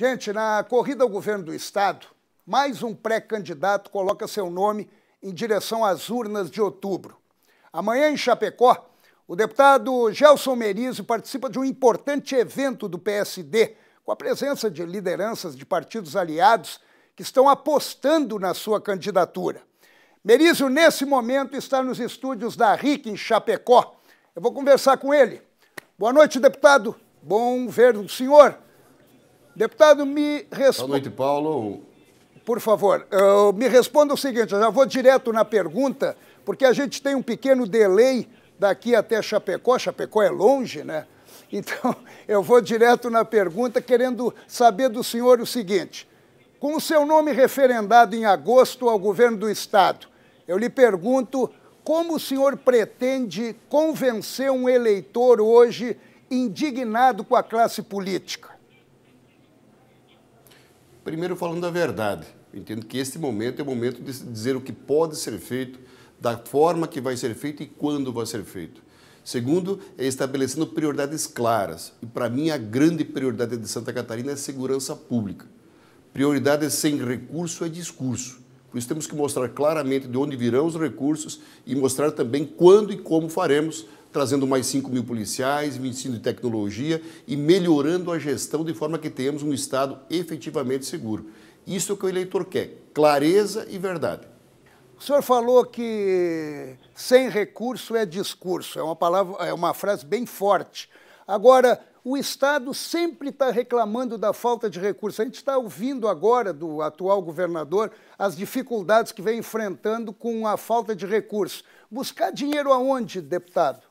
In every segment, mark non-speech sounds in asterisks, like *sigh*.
Gente, na corrida ao governo do Estado, mais um pré-candidato coloca seu nome em direção às urnas de outubro. Amanhã, em Chapecó, o deputado Gelson Merizio participa de um importante evento do PSD, com a presença de lideranças de partidos aliados que estão apostando na sua candidatura. Merizio, nesse momento, está nos estúdios da RIC, em Chapecó. Eu vou conversar com ele. Boa noite, deputado. Bom ver o senhor. Deputado, me responda. Boa noite, Paulo. Por favor, Eu me responda o seguinte: eu já vou direto na pergunta, porque a gente tem um pequeno delay daqui até Chapecó. Chapecó é longe, né? *laughs* Então, eu vou direto na pergunta, querendo saber do senhor o seguinte: com o seu nome referendado em agosto ao governo do Estado, eu lhe pergunto como o senhor pretende convencer um eleitor hoje indignado com a classe política? Primeiro, falando a verdade. Eu entendo que este momento é o momento de dizer o que pode ser feito, da forma que vai ser feito e quando vai ser feito. Segundo, é estabelecendo prioridades claras. E para mim, a grande prioridade de Santa Catarina é segurança pública. Prioridade sem recurso é discurso. Por isso, temos que mostrar claramente de onde virão os recursos e mostrar também quando e como faremos trazendo mais 5 mil policiais, investindo em tecnologia e melhorando a gestão de forma que tenhamos um Estado efetivamente seguro. Isso é o que o eleitor quer, clareza e verdade. O senhor falou que sem recurso é discurso, é uma, palavra, é uma frase bem forte. Agora, o Estado sempre está reclamando da falta de recursos. A gente está ouvindo agora do atual governador as dificuldades que vem enfrentando com a falta de recursos. Buscar dinheiro aonde, deputado?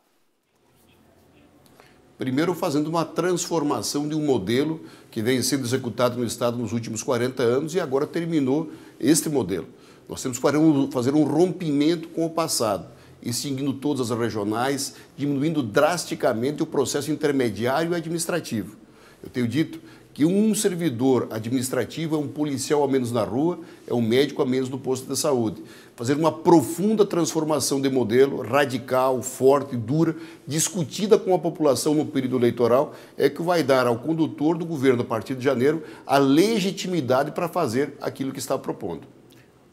Primeiro, fazendo uma transformação de um modelo que vem sendo executado no Estado nos últimos 40 anos e agora terminou este modelo. Nós temos que fazer um rompimento com o passado, extinguindo todas as regionais, diminuindo drasticamente o processo intermediário e administrativo. Eu tenho dito que um servidor administrativo é um policial a menos na rua, é um médico a menos no posto de saúde. Fazer uma profunda transformação de modelo, radical, forte, dura, discutida com a população no período eleitoral, é que vai dar ao condutor do governo a partir de janeiro a legitimidade para fazer aquilo que está propondo.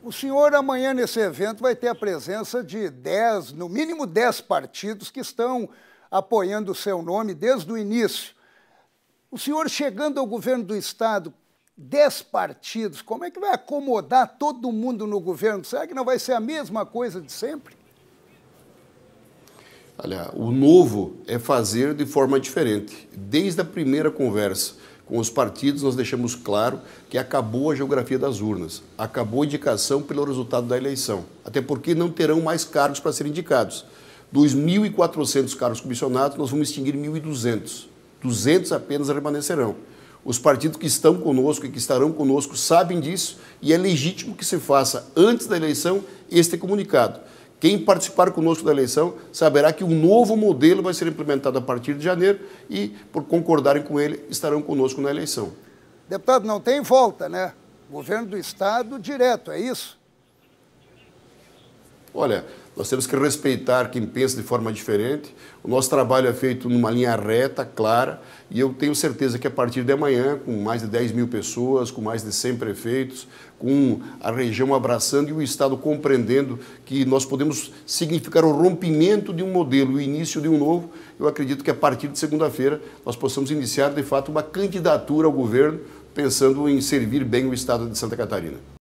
O senhor amanhã nesse evento vai ter a presença de 10, no mínimo 10 partidos que estão apoiando o seu nome desde o início. O senhor chegando ao governo do Estado, dez partidos, como é que vai acomodar todo mundo no governo? Será que não vai ser a mesma coisa de sempre? Olha, o novo é fazer de forma diferente. Desde a primeira conversa com os partidos, nós deixamos claro que acabou a geografia das urnas, acabou a indicação pelo resultado da eleição, até porque não terão mais cargos para serem indicados. Dos 1.400 cargos comissionados, nós vamos extinguir 1.200. 200 apenas permanecerão. Os partidos que estão conosco e que estarão conosco sabem disso e é legítimo que se faça, antes da eleição, este comunicado. Quem participar conosco da eleição saberá que um novo modelo vai ser implementado a partir de janeiro e, por concordarem com ele, estarão conosco na eleição. Deputado, não tem volta, né? Governo do Estado direto, é isso? Olha, nós temos que respeitar quem pensa de forma diferente. O nosso trabalho é feito numa linha reta, clara, e eu tenho certeza que a partir de amanhã, com mais de 10 mil pessoas, com mais de 100 prefeitos, com a região abraçando e o Estado compreendendo que nós podemos significar o rompimento de um modelo, o início de um novo, eu acredito que a partir de segunda-feira nós possamos iniciar, de fato, uma candidatura ao governo pensando em servir bem o Estado de Santa Catarina.